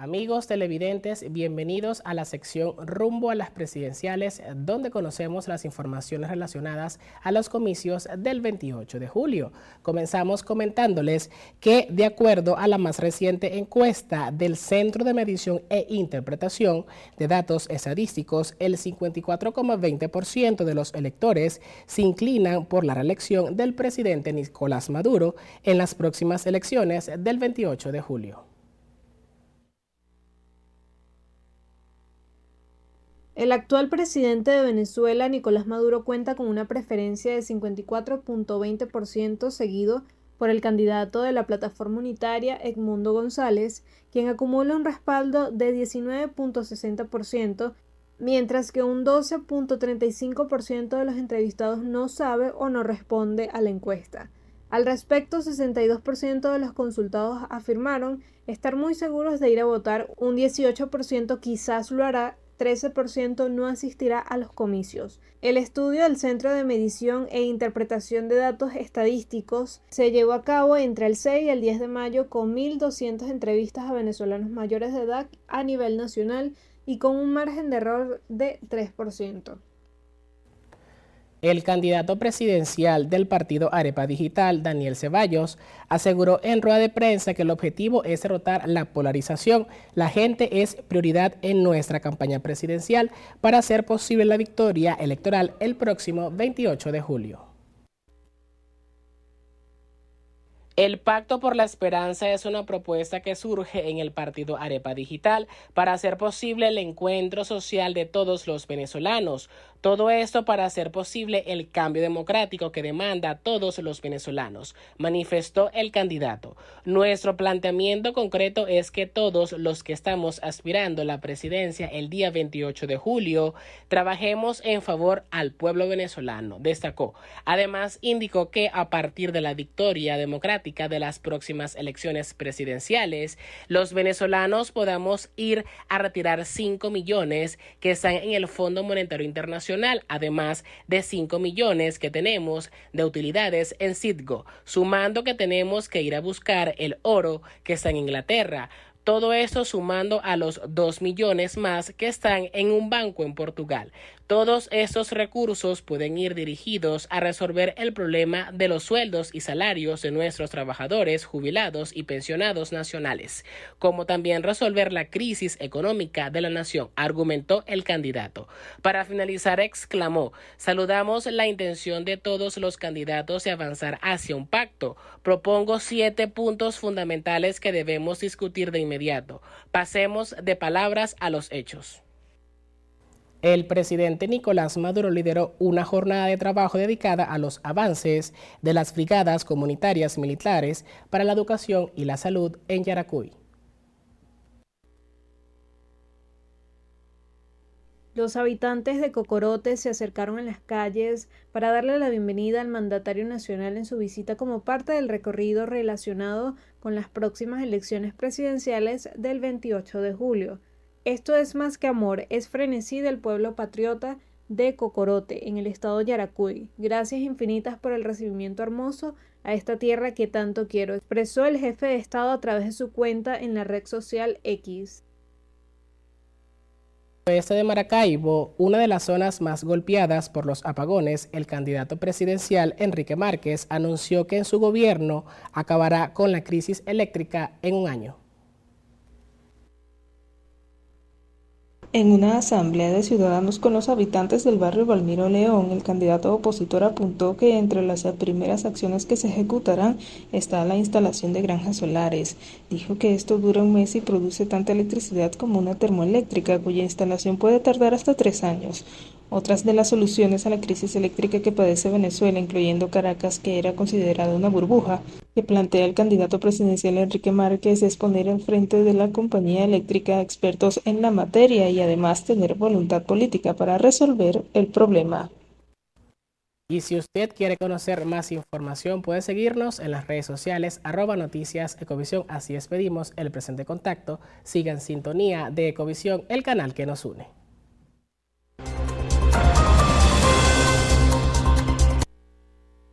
Amigos televidentes, bienvenidos a la sección Rumbo a las Presidenciales, donde conocemos las informaciones relacionadas a los comicios del 28 de julio. Comenzamos comentándoles que, de acuerdo a la más reciente encuesta del Centro de Medición e Interpretación de Datos Estadísticos, el 54,20% de los electores se inclinan por la reelección del presidente Nicolás Maduro en las próximas elecciones del 28 de julio. El actual presidente de Venezuela, Nicolás Maduro, cuenta con una preferencia de 54.20% seguido por el candidato de la plataforma unitaria Edmundo González, quien acumula un respaldo de 19.60%, mientras que un 12.35% de los entrevistados no sabe o no responde a la encuesta. Al respecto, 62% de los consultados afirmaron estar muy seguros de ir a votar, un 18% quizás lo hará 13% no asistirá a los comicios. El estudio del Centro de Medición e Interpretación de Datos Estadísticos se llevó a cabo entre el 6 y el 10 de mayo con 1.200 entrevistas a venezolanos mayores de edad a nivel nacional y con un margen de error de 3%. El candidato presidencial del partido Arepa Digital, Daniel Ceballos, aseguró en rueda de prensa que el objetivo es derrotar la polarización. La gente es prioridad en nuestra campaña presidencial para hacer posible la victoria electoral el próximo 28 de julio. El Pacto por la Esperanza es una propuesta que surge en el partido Arepa Digital para hacer posible el encuentro social de todos los venezolanos. Todo esto para hacer posible el cambio democrático que demanda a todos los venezolanos, manifestó el candidato. Nuestro planteamiento concreto es que todos los que estamos aspirando a la presidencia el día 28 de julio trabajemos en favor al pueblo venezolano, destacó. Además, indicó que a partir de la victoria democrática de las próximas elecciones presidenciales, los venezolanos podamos ir a retirar 5 millones que están en el Fondo Monetario Internacional además de 5 millones que tenemos de utilidades en Citgo, sumando que tenemos que ir a buscar el oro que está en Inglaterra. Todo esto sumando a los 2 millones más que están en un banco en Portugal. Todos estos recursos pueden ir dirigidos a resolver el problema de los sueldos y salarios de nuestros trabajadores, jubilados y pensionados nacionales, como también resolver la crisis económica de la nación, argumentó el candidato. Para finalizar, exclamó, saludamos la intención de todos los candidatos de avanzar hacia un pacto. Propongo siete puntos fundamentales que debemos discutir de inmediato Pasemos de palabras a los hechos. El presidente Nicolás Maduro lideró una jornada de trabajo dedicada a los avances de las brigadas comunitarias militares para la educación y la salud en Yaracuy. Los habitantes de Cocorote se acercaron en las calles para darle la bienvenida al mandatario nacional en su visita como parte del recorrido relacionado con las próximas elecciones presidenciales del 28 de julio. Esto es más que amor, es frenesí del pueblo patriota de Cocorote, en el estado Yaracuy. Gracias infinitas por el recibimiento hermoso a esta tierra que tanto quiero, expresó el jefe de Estado a través de su cuenta en la red social X este de Maracaibo, una de las zonas más golpeadas por los apagones, el candidato presidencial Enrique Márquez anunció que en su gobierno acabará con la crisis eléctrica en un año. En una asamblea de ciudadanos con los habitantes del barrio Valmiro León, el candidato opositor apuntó que entre las primeras acciones que se ejecutarán está la instalación de granjas solares. Dijo que esto dura un mes y produce tanta electricidad como una termoeléctrica, cuya instalación puede tardar hasta tres años. Otras de las soluciones a la crisis eléctrica que padece Venezuela, incluyendo Caracas, que era considerada una burbuja, que plantea el candidato presidencial Enrique Márquez es poner en frente de la compañía eléctrica expertos en la materia y además tener voluntad política para resolver el problema. Y si usted quiere conocer más información, puede seguirnos en las redes sociales arroba noticias Ecovisión. Así despedimos el presente contacto. Sigan sintonía de Ecovisión, el canal que nos une.